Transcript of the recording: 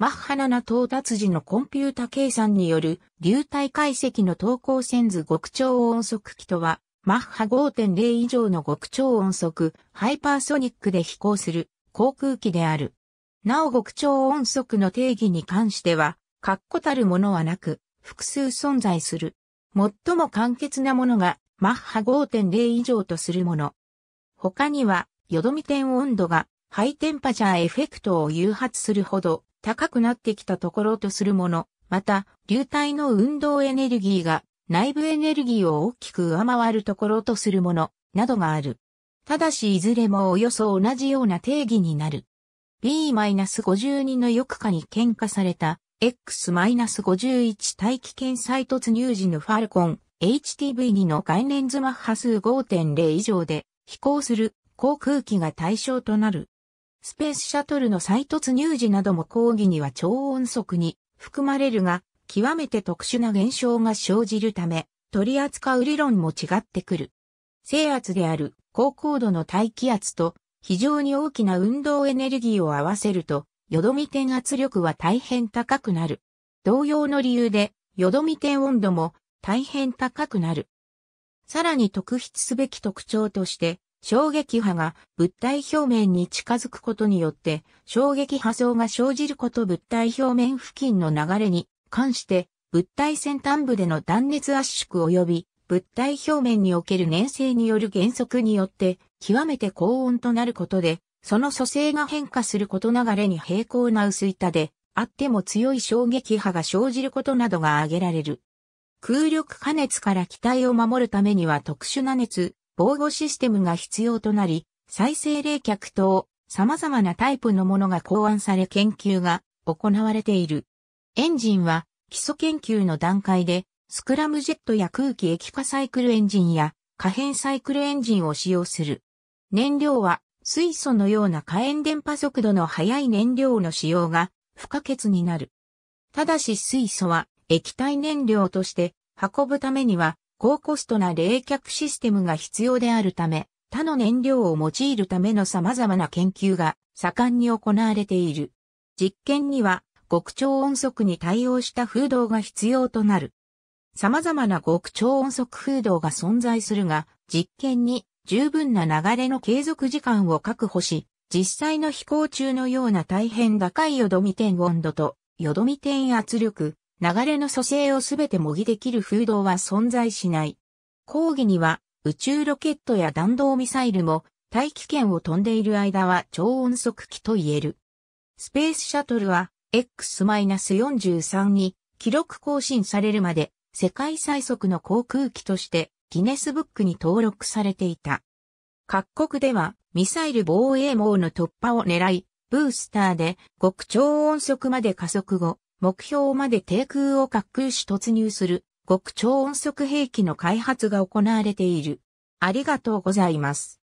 マッハ7到達時のコンピュータ計算による流体解析の投稿線図極超音速機とは、マッハ5.0以上の極超音速、ハイパーソニックで飛行する航空機である。なお極超音速の定義に関しては、確固たるものはなく、複数存在する。最も簡潔なものが、マッハ5.0以上とするもの。他には、よどみ点温度が、ハイテンパチャーエフェクトを誘発するほど高くなってきたところとするもの、また、流体の運動エネルギーが内部エネルギーを大きく上回るところとするもの、などがある。ただしいずれもおよそ同じような定義になる。B-52 の翼下に喧嘩された X-51 大気圏再突入時のファルコン HTV2 の概念図マッハ数5.0以上で飛行する航空機が対象となる。スペースシャトルの再突入時なども講義には超音速に含まれるが、極めて特殊な現象が生じるため、取り扱う理論も違ってくる。制圧である高高度の大気圧と非常に大きな運動エネルギーを合わせると、よどみ点圧力は大変高くなる。同様の理由で、よどみ点温度も大変高くなる。さらに特筆すべき特徴として、衝撃波が物体表面に近づくことによって、衝撃波層が生じること物体表面付近の流れに関して、物体先端部での断熱圧縮及び物体表面における粘性による減速によって、極めて高温となることで、その組成が変化すること流れに平行な薄板で、あっても強い衝撃波が生じることなどが挙げられる。空力加熱から機体を守るためには特殊な熱、防護システムが必要となり、再生冷却等、様々なタイプのものが考案され研究が行われている。エンジンは基礎研究の段階で、スクラムジェットや空気液化サイクルエンジンや可変サイクルエンジンを使用する。燃料は水素のような火炎電波速度の速い燃料の使用が不可欠になる。ただし水素は液体燃料として運ぶためには高コストな冷却システムが必要であるため、他の燃料を用いるための様々な研究が盛んに行われている。実験には極超音速に対応した風洞が必要となる。様々な極超音速風洞が存在するが、実験に十分な流れの継続時間を確保し、実際の飛行中のような大変高いよどみ点温度と淀み点圧力、流れの蘇生をすべて模擬できる風洞は存在しない。講義には、宇宙ロケットや弾道ミサイルも、大気圏を飛んでいる間は超音速機と言える。スペースシャトルは、X-43 に記録更新されるまで、世界最速の航空機として、ギネスブックに登録されていた。各国では、ミサイル防衛網の突破を狙い、ブースターで極超音速まで加速後、目標まで低空を滑空し突入する極超音速兵器の開発が行われている。ありがとうございます。